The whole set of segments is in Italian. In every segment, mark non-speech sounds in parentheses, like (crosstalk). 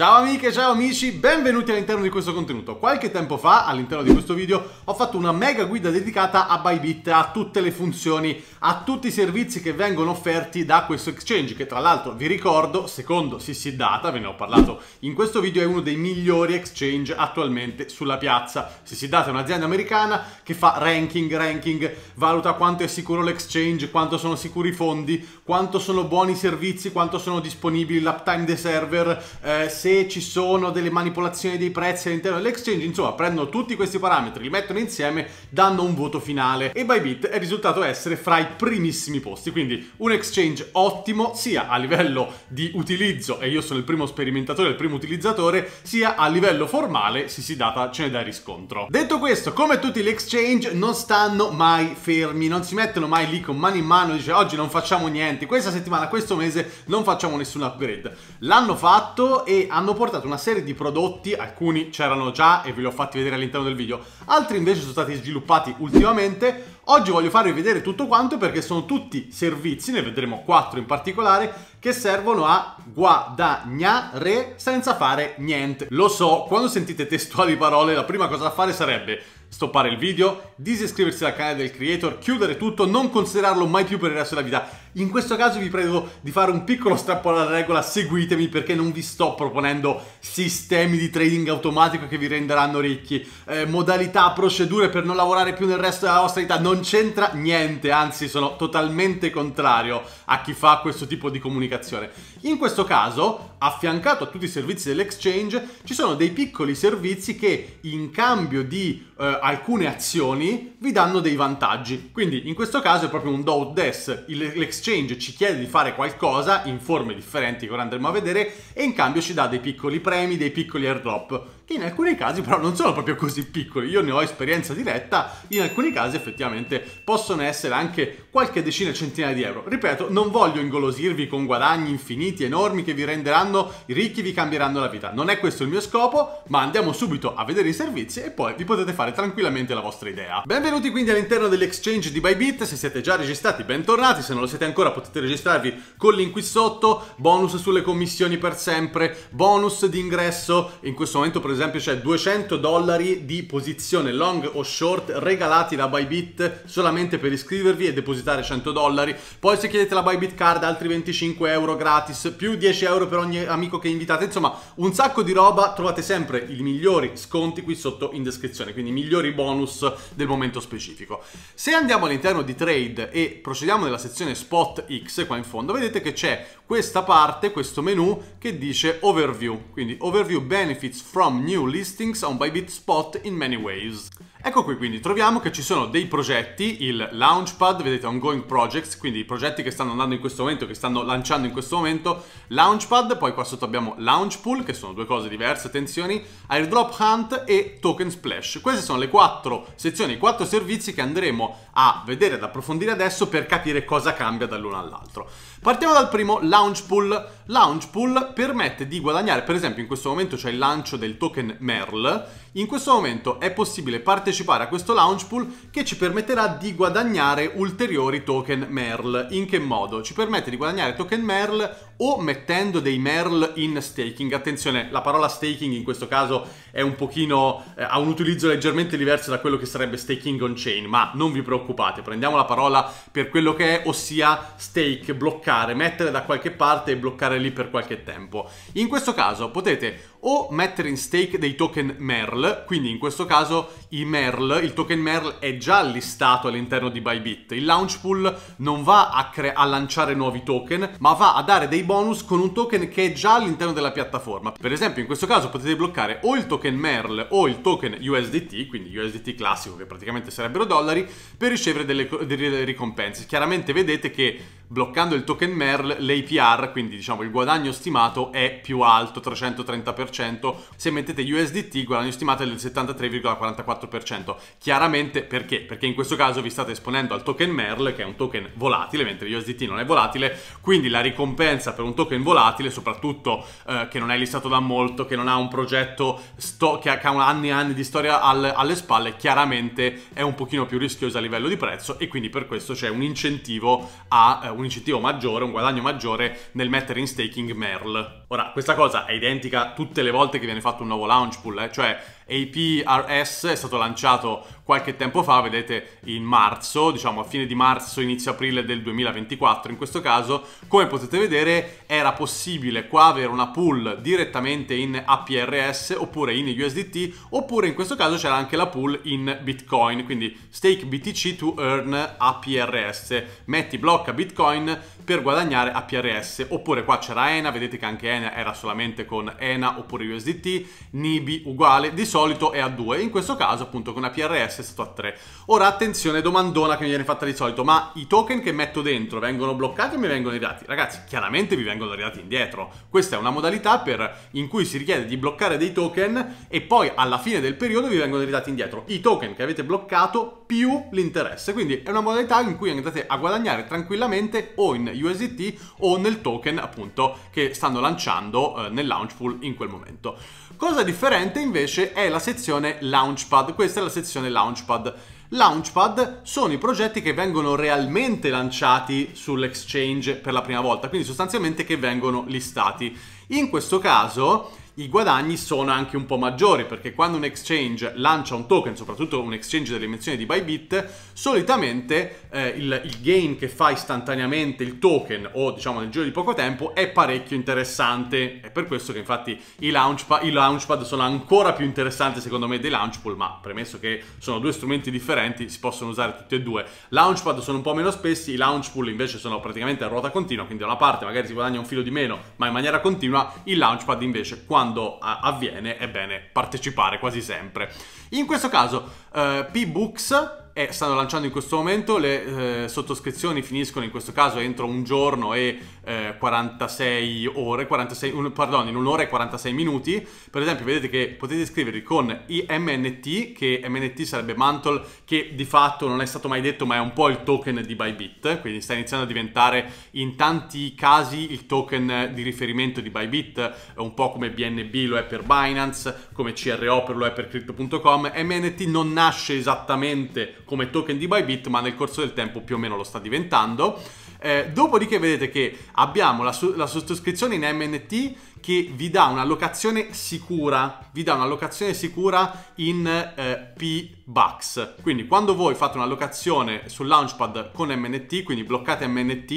Ciao amiche, ciao amici, benvenuti all'interno di questo contenuto. Qualche tempo fa, all'interno di questo video, ho fatto una mega guida dedicata a Bybit, a tutte le funzioni, a tutti i servizi che vengono offerti da questo exchange, che tra l'altro vi ricordo, secondo Sissi Data, ve ne ho parlato in questo video, è uno dei migliori exchange attualmente sulla piazza. Sissi Data è un'azienda americana che fa ranking, ranking, valuta quanto è sicuro l'exchange, quanto sono sicuri i fondi, quanto sono buoni i servizi, quanto sono disponibili l'uptime dei server, eh, se se ci sono delle manipolazioni dei prezzi all'interno dell'exchange, insomma prendono tutti questi parametri, li mettono insieme, danno un voto finale e Bybit è risultato essere fra i primissimi posti, quindi un exchange ottimo sia a livello di utilizzo, e io sono il primo sperimentatore, il primo utilizzatore, sia a livello formale, se si data ce ne dà riscontro. Detto questo, come tutti gli exchange non stanno mai fermi, non si mettono mai lì con mani in mano, dice oggi non facciamo niente, questa settimana, questo mese non facciamo nessun upgrade. L'hanno fatto e hanno hanno portato una serie di prodotti, alcuni c'erano già e ve li ho fatti vedere all'interno del video, altri invece sono stati sviluppati ultimamente. Oggi voglio farvi vedere tutto quanto perché sono tutti servizi, ne vedremo quattro in particolare, che servono a guadagnare senza fare niente. Lo so, quando sentite testuali parole la prima cosa da fare sarebbe stoppare il video, disiscriversi al canale del creator, chiudere tutto, non considerarlo mai più per il resto della vita. In questo caso vi prego di fare un piccolo strappo alla regola, seguitemi perché non vi sto proponendo sistemi di trading automatico che vi renderanno ricchi, eh, modalità, procedure per non lavorare più nel resto della vostra vita, non c'entra niente, anzi sono totalmente contrario a chi fa questo tipo di comunicazione. In questo caso, affiancato a tutti i servizi dell'exchange, ci sono dei piccoli servizi che in cambio di eh, alcune azioni vi danno dei vantaggi. Quindi in questo caso è proprio un do des. L'exchange ci chiede di fare qualcosa in forme differenti che ora andremo a vedere e in cambio ci dà dei piccoli premi, dei piccoli airdrop che in alcuni casi però non sono proprio così piccoli. Io ne ho esperienza diretta, in alcuni casi effettivamente possono essere anche qualche decina, centinaia di euro. Ripeto, non voglio ingolosirvi con guadagni infiniti, enormi, che vi renderanno ricchi, vi cambieranno la vita. Non è questo il mio scopo, ma andiamo subito a vedere i servizi e poi vi potete fare tranquillamente la vostra idea. Benvenuti quindi all'interno dell'exchange di Bybit, se siete già registrati bentornati, se non lo siete ancora potete registrarvi con link qui sotto, bonus sulle commissioni per sempre, bonus di ingresso, in questo momento per esempio c'è 200 dollari di posizione long o short regalati da Bybit solamente per iscrivervi e depositare 100 dollari. Poi se chiedete la Bybit card altri 25 euro gratis, più 10 euro per ogni amico che invitate, insomma un sacco di roba, trovate sempre i migliori sconti qui sotto in descrizione, quindi i migliori bonus del momento specifico. Se andiamo all'interno di trade e procediamo nella sezione spot X qua in fondo, vedete che c'è questa parte, questo menu che dice overview, quindi overview benefits from new new listings on Bybit Spot in many ways. Ecco qui quindi, troviamo che ci sono dei progetti, il Launchpad, vedete ongoing projects, quindi i progetti che stanno andando in questo momento, che stanno lanciando in questo momento, Launchpad, poi qua sotto abbiamo Launchpool, che sono due cose diverse, attenzioni, Airdrop Hunt e Token Splash. Queste sono le quattro sezioni, i quattro servizi che andremo a vedere, ad approfondire adesso per capire cosa cambia dall'uno all'altro. Partiamo dal primo, Launch Pool. Launch Pool permette di guadagnare, per esempio in questo momento c'è il lancio del token MERL, in questo momento è possibile partecipare a questo Launch Pool che ci permetterà di guadagnare ulteriori token MERL. In che modo? Ci permette di guadagnare token MERL o mettendo dei merl in staking. Attenzione, la parola staking in questo caso è un pochino eh, ha un utilizzo leggermente diverso da quello che sarebbe staking on chain, ma non vi preoccupate, prendiamo la parola per quello che è, ossia stake, bloccare, mettere da qualche parte e bloccare lì per qualche tempo. In questo caso potete o mettere in stake dei token MERL, quindi in questo caso i MERL, il token MERL è già listato all'interno di Bybit. Il launch pool non va a, cre- a lanciare nuovi token, ma va a dare dei bonus con un token che è già all'interno della piattaforma. Per esempio, in questo caso potete bloccare o il token MERL o il token USDT, quindi USDT classico che praticamente sarebbero dollari, per ricevere delle, delle ricompense. Chiaramente vedete che bloccando il token MERL l'APR, quindi diciamo il guadagno stimato è più alto, 330% 1,8%, se mettete USDT guadagno stimato del 73,44%. Chiaramente perché? Perché in questo caso vi state esponendo al token MERL, che è un token volatile, mentre USDT non è volatile, quindi la ricompensa per un token volatile, soprattutto eh, che non è listato da molto, che non ha un progetto sto- che ha anni e anni di storia al- alle spalle, chiaramente è un pochino più rischiosa a livello di prezzo e quindi per questo c'è un incentivo, a, eh, un incentivo maggiore, un guadagno maggiore nel mettere in staking MERL. Ora, questa cosa è identica tutte tutte le volte che viene fatto un nuovo launch pool, eh? cioè APRS è stato lanciato qualche tempo fa, vedete in marzo, diciamo a fine di marzo, inizio aprile del 2024 in questo caso, come potete vedere era possibile qua avere una pool direttamente in APRS oppure in USDT oppure in questo caso c'era anche la pool in Bitcoin, quindi stake BTC to earn APRS, metti blocca Bitcoin per guadagnare APRS oppure qua c'era ENA, vedete che anche ENA era solamente con ENA oppure USDT, NIBI uguale, di solito solito è a 2, in questo caso appunto con una PRS è stato a 3. Ora attenzione, domandona che mi viene fatta di solito, ma i token che metto dentro vengono bloccati o mi vengono ridati? Ragazzi, chiaramente vi vengono ridati indietro. Questa è una modalità per, in cui si richiede di bloccare dei token e poi alla fine del periodo vi vengono ridati indietro. I token che avete bloccato più l'interesse. Quindi è una modalità in cui andate a guadagnare tranquillamente o in USDT o nel token appunto che stanno lanciando eh, nel Launchpool in quel momento. Cosa differente invece è la sezione Launchpad. Questa è la sezione Launchpad. Launchpad sono i progetti che vengono realmente lanciati sull'exchange per la prima volta, quindi sostanzialmente che vengono listati. In questo caso i guadagni sono anche un po' maggiori perché quando un exchange lancia un token, soprattutto un exchange delle dimensioni di Bybit, solitamente eh, il, il, gain che fa istantaneamente il token o diciamo nel giro di poco tempo è parecchio interessante. È per questo che infatti i, launchpa- i launchpad sono ancora più interessanti secondo me dei launchpool, ma premesso che sono due strumenti differenti si possono usare tutti e due. Launchpad sono un po' meno spessi, i launchpool invece sono praticamente a ruota continua, quindi da una parte magari si guadagna un filo di meno ma in maniera continua, il launchpad invece quando quando eh, avviene è bene partecipare quasi sempre. In questo caso, eh, P-Books e eh, stanno lanciando in questo momento, le eh, sottoscrizioni finiscono in questo caso entro un giorno e eh, 46 ore, 46, un, pardon, in un'ora e 46 minuti, per esempio vedete che potete iscrivervi con IMNT, che MNT sarebbe Mantle, che di fatto non è stato mai detto ma è un po' il token di Bybit, quindi sta iniziando a diventare in tanti casi il token di riferimento di Bybit, un po' come BNB lo è per Binance, come CRO per lo è per Crypto.com, MNT non nasce esattamente come token di Bybit, ma nel corso del tempo più o meno lo sta diventando. Eh, dopodiché vedete che abbiamo la, la sottoscrizione in MNT che vi dà una locazione sicura, vi dà una locazione sicura in eh, P bucks. Quindi quando voi fate una locazione sul launchpad con MNT, quindi bloccate MNT,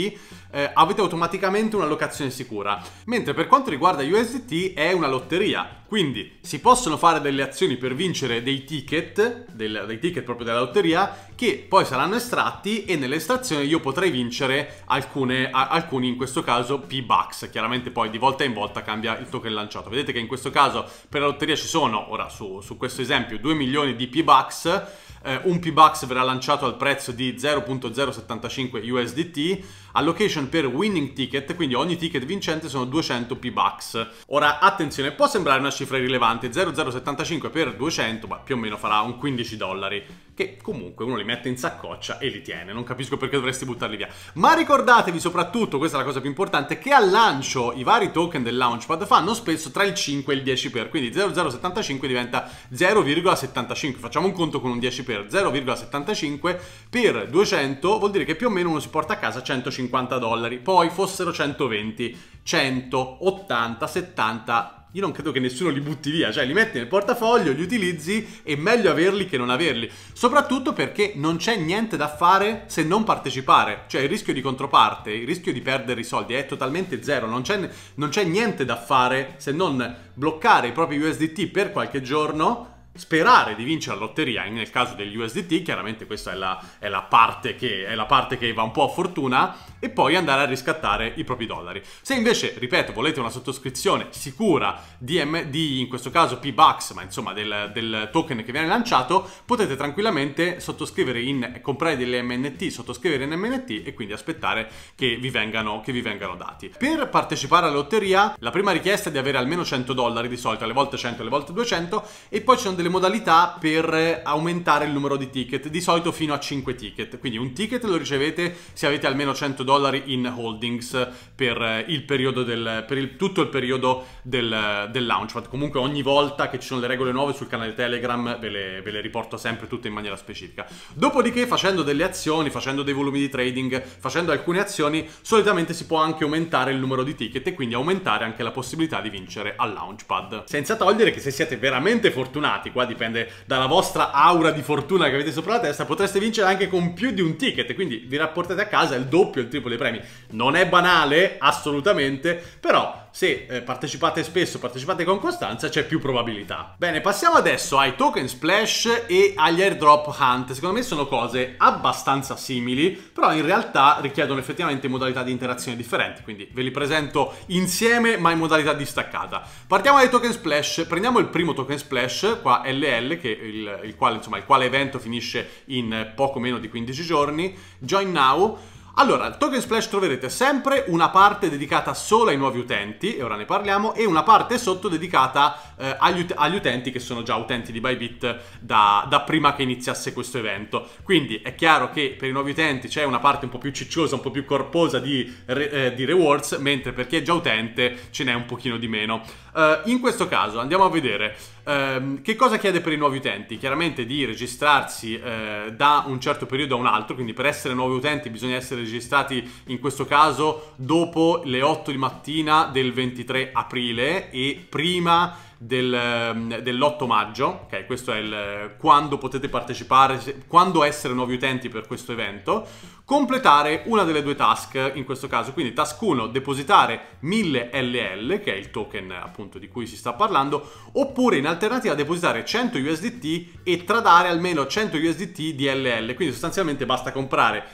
eh, avete automaticamente una locazione sicura. Mentre per quanto riguarda USDT è una lotteria. Quindi si possono fare delle azioni per vincere dei ticket, del, dei ticket proprio della lotteria, che poi saranno estratti e nell'estrazione io potrei vincere alcune, a, alcuni, in questo caso P-Bucks. Chiaramente poi di volta in volta cambia il token lanciato. Vedete che in questo caso per la lotteria ci sono, ora su, su questo esempio, 2 milioni di P-Bucks eh, un P-Bucks verrà lanciato al prezzo di 0.075 USDT allocation per winning ticket, quindi ogni ticket vincente sono 200 P-Bucks. Ora, attenzione, può sembrare una cifra irrilevante, 0,075 per 200, ma più o meno farà un 15 dollari, che comunque uno li mette in saccoccia e li tiene, non capisco perché dovresti buttarli via. Ma ricordatevi soprattutto, questa è la cosa più importante, che al lancio i vari token del Launchpad fanno spesso tra il 5 e il 10 per, quindi 0,075 diventa 0,75, facciamo un conto con un 10 per, 0,75 per 200 vuol dire che più o meno uno si porta a casa 150 150 dollari, poi fossero 120, 100, 80, 70, io non credo che nessuno li butti via, cioè li metti nel portafoglio, li utilizzi e meglio averli che non averli. Soprattutto perché non c'è niente da fare se non partecipare, cioè il rischio di controparte, il rischio di perdere i soldi è totalmente zero, non c'è, non c'è niente da fare se non bloccare i propri USDT per qualche giorno sperare di vincere la lotteria. Nel caso degli USDT, chiaramente questa è la, è, la che, è la, parte che, va un po' a fortuna, e poi andare a riscattare i propri dollari. Se invece, ripeto, volete una sottoscrizione sicura di, M, di in questo caso P-Bucks, ma insomma del, del, token che viene lanciato, potete tranquillamente sottoscrivere in comprare delle MNT, sottoscrivere in MNT e quindi aspettare che vi vengano, che vi vengano dati. Per partecipare alla lotteria, la prima richiesta è di avere almeno 100 dollari di solito, alle volte 100, alle volte 200, e poi ci sono delle delle modalità per aumentare il numero di ticket, di solito fino a 5 ticket. Quindi un ticket lo ricevete se avete almeno 100 dollari in holdings per, eh, il del, per il, tutto il periodo del, del launchpad. Comunque ogni volta che ci sono le regole nuove sul canale Telegram ve le, ve le riporto sempre tutte in maniera specifica. Dopodiché facendo delle azioni, facendo dei volumi di trading, facendo alcune azioni, solitamente si può anche aumentare il numero di ticket e quindi aumentare anche la possibilità di vincere al launchpad. Senza togliere che se siete veramente fortunati qua dipende dalla vostra aura di fortuna che avete sopra la testa, potreste vincere anche con più di un ticket, quindi vi rapportate a casa il doppio, il triplo dei premi. Non è banale, assolutamente, però se eh, partecipate spesso, partecipate con costanza, c'è più probabilità. Bene, passiamo adesso ai token splash e agli airdrop hunt. Secondo me sono cose abbastanza simili, però in realtà richiedono effettivamente modalità di interazione differenti, quindi ve li presento insieme ma in modalità distaccata. Partiamo dai token splash, prendiamo il primo token splash, qua LL, il, il, quale, insomma, il quale evento finisce in poco meno di 15 giorni, join now, allora, al Token Splash troverete sempre una parte dedicata solo ai nuovi utenti, e ora ne parliamo, e una parte sotto dedicata eh, agli, ut- agli, utenti che sono già utenti di Bybit da, da, prima che iniziasse questo evento. Quindi è chiaro che per i nuovi utenti c'è una parte un po' più cicciosa, un po' più corposa di, re- eh, di rewards, mentre per chi è già utente ce n'è un pochino di meno. Eh, in questo caso andiamo a vedere ehm, che cosa chiede per i nuovi utenti? Chiaramente di registrarsi eh, da un certo periodo a un altro, quindi per essere nuovi utenti bisogna essere registrati in questo caso dopo le 8 di mattina del 23 aprile e prima del, ehm, dell'8 maggio, ok? Questo è il eh, quando potete partecipare, quando essere nuovi utenti per questo evento. Completare una delle due task, in questo caso, quindi task 1, depositare 1000 LL, che è il token appunto di cui si sta parlando, oppure in alternativa depositare 100 USDT e tradare almeno 100 USDT di LL. Quindi sostanzialmente basta comprare,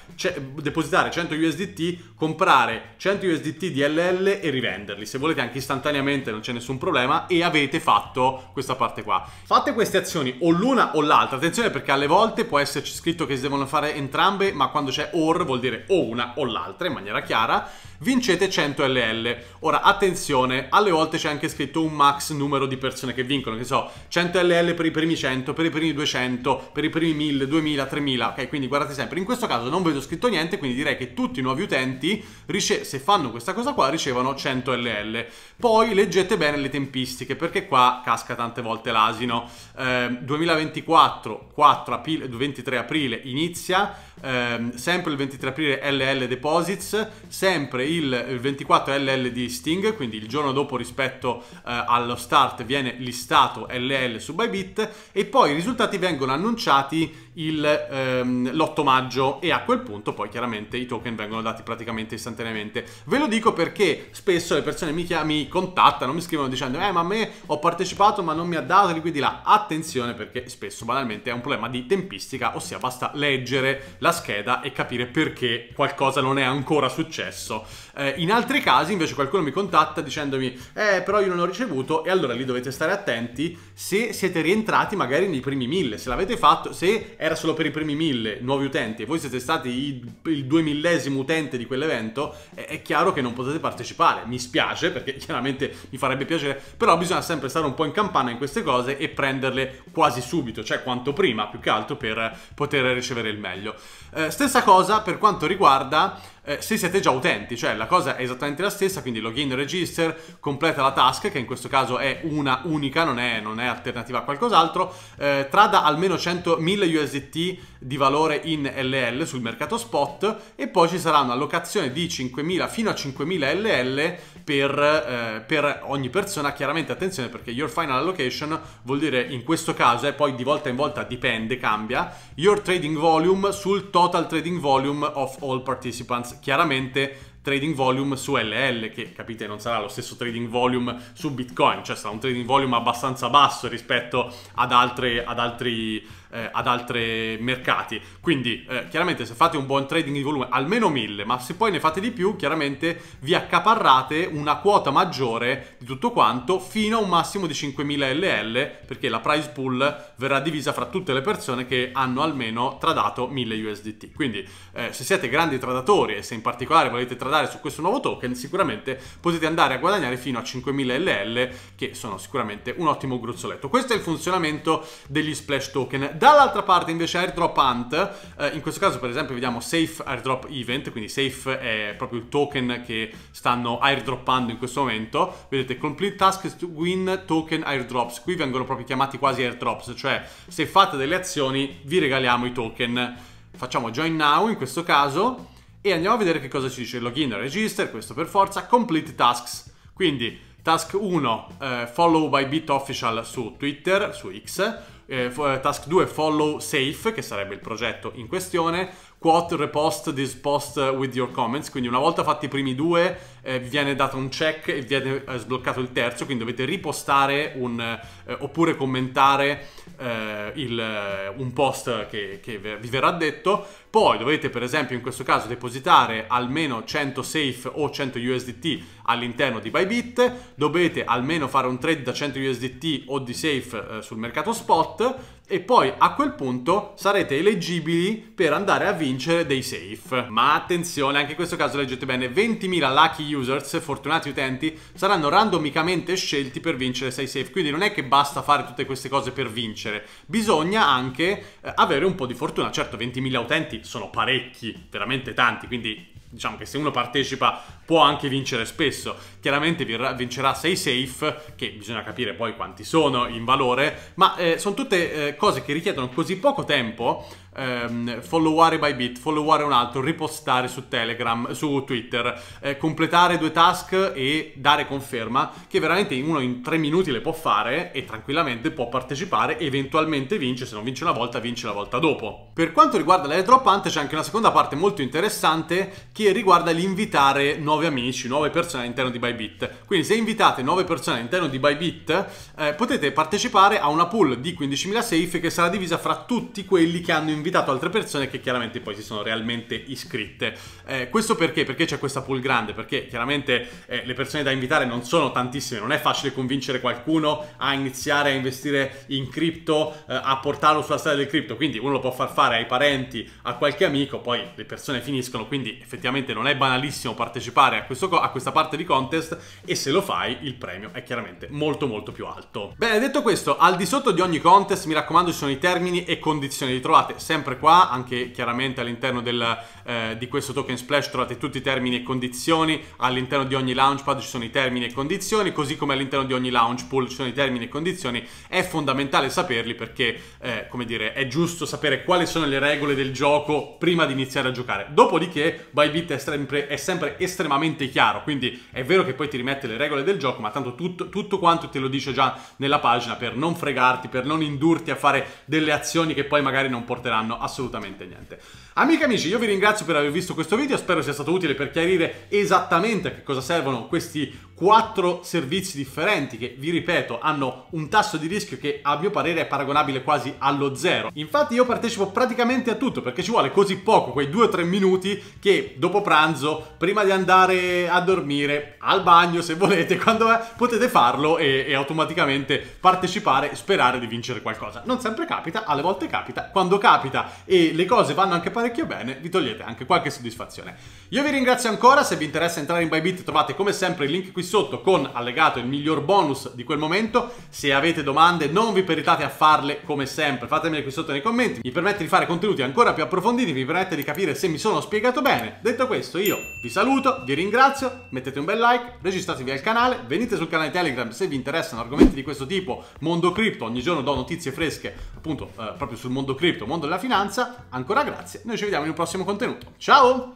depositare 100 USDT, comprare 100 USDT di LL e rivenderli. Se volete anche istantaneamente non c'è nessun problema e avete avete fatto questa parte qua. Fate queste azioni o l'una o l'altra, attenzione perché alle volte può esserci scritto che si devono fare entrambe, ma quando c'è or vuol dire o una o l'altra in maniera chiara. Vincete 100 LL. Ora attenzione, alle volte c'è anche scritto un max numero di persone che vincono, che so, 100 LL per i primi 100, per i primi 200, per i primi 1000, 2000, 3000, ok? Quindi guardate sempre, in questo caso non vedo scritto niente, quindi direi che tutti i nuovi utenti, se fanno questa cosa qua, ricevono 100 LL. Poi leggete bene le tempistiche, perché qua casca tante volte l'asino. Eh, 2024, 4 aprile, 23 aprile inizia, eh, sempre il 23 aprile LL Deposits, sempre il 24 LL di Sting, quindi il giorno dopo rispetto eh, allo start viene listato LL su Bybit e poi i risultati vengono annunciati ehm, l'8 maggio e a quel punto poi chiaramente i token vengono dati praticamente istantaneamente. Ve lo dico perché spesso le persone mi, chiam- mi contattano, mi scrivono dicendo eh ma a me ho partecipato ma non mi ha dato di qui di là. Attenzione perché spesso banalmente è un problema di tempistica, ossia basta leggere la scheda e capire perché qualcosa non è ancora successo. Eh, in altri casi invece qualcuno mi contatta dicendomi eh però io non ho ricevuto e allora lì dovete stare attenti se siete rientrati magari nei primi mille, se l'avete fatto, se è era solo per i primi mille nuovi utenti e voi siete stati i, il duemillesimo utente di quell'evento, è, è, chiaro che non potete partecipare. Mi spiace perché (laughs) chiaramente mi farebbe piacere, però bisogna sempre stare un po' in campana in queste cose e prenderle quasi subito, cioè quanto prima più che altro per poter ricevere il meglio. Eh, stessa cosa per quanto riguarda eh, se siete già utenti, cioè la cosa è esattamente la stessa, quindi login, register, completa la task, che in questo caso è una unica, non è, non è alternativa a qualcos'altro, eh, trada almeno 100.000 USDT di valore in LL sul mercato spot e poi ci sarà un'allocazione di 5.000 fino a 5.000 LL per, eh, per, ogni persona, chiaramente attenzione perché your final allocation vuol dire in questo caso, e poi di volta in volta dipende, cambia, your trading volume sul total trading volume of all participants chiaramente trading volume su LL, che capite non sarà lo stesso trading volume su Bitcoin, cioè sarà un trading volume abbastanza basso rispetto ad, altre, ad altri eh, ad altri mercati. Quindi eh, chiaramente se fate un buon trading di volume, almeno 1000, ma se poi ne fate di più, chiaramente vi accaparrate una quota maggiore di tutto quanto fino a un massimo di 5000 LL, perché la price pool verrà divisa fra tutte le persone che hanno almeno tradato 1000 USDT. Quindi eh, se siete grandi tradatori e se in particolare volete tradare su questo nuovo token, sicuramente potete andare a guadagnare fino a 5000 LL, che sono sicuramente un ottimo gruzzoletto. Questo è il funzionamento degli splash token Dall'altra parte invece airdrop hunt, eh, in questo caso per esempio vediamo safe airdrop event, quindi safe è proprio il token che stanno airdroppando in questo momento. Vedete complete task to win token airdrops, qui vengono proprio chiamati quasi airdrops, cioè se fate delle azioni vi regaliamo i token. Facciamo join now in questo caso e andiamo a vedere che cosa ci dice login, register, questo per forza, complete tasks. Quindi task 1 eh, follow by bit official su Twitter, su X, eh, eh, task 2 follow safe, che sarebbe il progetto in questione, quote, repost, this post uh, with your comments. Quindi una volta fatti i primi due eh, viene dato un check e viene eh, sbloccato il terzo, quindi dovete ripostare un, eh, oppure commentare eh, il, eh, un post che, che vi verrà detto. Poi dovete per esempio in questo caso depositare almeno 100 SAFE o 100 USDT all'interno di Bybit, dovete almeno fare un trade da 100 USDT o di SAFE eh, sul mercato spot e poi a quel punto sarete eleggibili per andare a vincere dei safe. Ma attenzione, anche in questo caso leggete bene, 20.000 lucky users, fortunati utenti, saranno randomicamente scelti per vincere 6 safe, quindi non è che basta fare tutte queste cose per vincere, bisogna anche eh, avere un po' di fortuna. Certo, 20.000 utenti sono parecchi, veramente tanti, quindi diciamo che se uno partecipa può anche vincere spesso chiaramente vincerà 6 safe, che bisogna capire poi quanti sono in valore, ma eh, sono tutte eh, cose che richiedono così poco tempo ehm, followare by bit, followare un altro, ripostare su Telegram, su Twitter, eh, completare due task e dare conferma che veramente uno in tre minuti le può fare e tranquillamente può partecipare, eventualmente vince, se non vince una volta vince la volta dopo. Per quanto riguarda l'Airdrop Hunt c'è anche una seconda parte molto interessante che riguarda l'invitare nuovi amici, nuove persone all'interno di by Bybit. Quindi se invitate 9 persone all'interno di Bybit, eh, potete partecipare a una pool di 15.000 safe che sarà divisa fra tutti quelli che hanno invitato altre persone che chiaramente poi si sono realmente iscritte. Eh, questo perché? Perché c'è questa pool grande, perché chiaramente eh, le persone da invitare non sono tantissime, non è facile convincere qualcuno a iniziare a investire in cripto, eh, a portarlo sulla strada del cripto, quindi uno lo può far fare ai parenti, a qualche amico, poi le persone finiscono, quindi effettivamente non è banalissimo partecipare a, questo, a questa parte di contest contest e se lo fai il premio è chiaramente molto molto più alto. Bene, detto questo, al di sotto di ogni contest mi raccomando ci sono i termini e condizioni, li trovate sempre qua, anche chiaramente all'interno eh, di questo token splash trovate tutti i termini e condizioni, all'interno di ogni launchpad ci sono i termini e condizioni, così come all'interno di ogni launch pool ci sono i termini e condizioni, è fondamentale saperli perché, eh, come dire, è giusto sapere quali sono le regole del gioco prima di iniziare a giocare. Dopodiché, Bybit è sempre, è sempre estremamente chiaro, quindi è vero che che poi ti rimette le regole del gioco, ma tanto tutto, tutto quanto te lo dice già nella pagina per non fregarti, per non indurti a fare delle azioni che poi magari non porteranno assolutamente niente. Amiche amici, io vi ringrazio per aver visto questo video, spero sia stato utile per chiarire esattamente a che cosa servono questi quattro servizi differenti che, vi ripeto, hanno un tasso di rischio che a mio parere è paragonabile quasi allo zero. Infatti io partecipo praticamente a tutto perché ci vuole così poco, quei due o tre minuti che dopo pranzo, prima di andare a dormire, al bagno se volete, (laughs) quando è, eh, potete farlo e, e automaticamente partecipare sperare di vincere qualcosa. Non sempre capita, alle volte capita, quando capita e le cose vanno anche parecchio bene, vi togliete anche qualche soddisfazione. Io vi ringrazio ancora, se vi interessa entrare in Bybit trovate come sempre il link qui sotto con allegato il miglior bonus di quel momento. Se avete domande non vi peritate a farle come sempre, fatemele qui sotto nei commenti. Mi permette di fare contenuti ancora più approfonditi, mi permette di capire se mi sono spiegato bene. Detto questo io vi saluto, vi ringrazio, mettete un bel like, registratevi al canale, venite sul canale Telegram se vi interessano argomenti di questo tipo, mondo cripto, ogni giorno do notizie fresche appunto eh, proprio sul mondo cripto, mondo della finanza. Ancora grazie, noi ci vediamo in un prossimo contenuto. Ciao!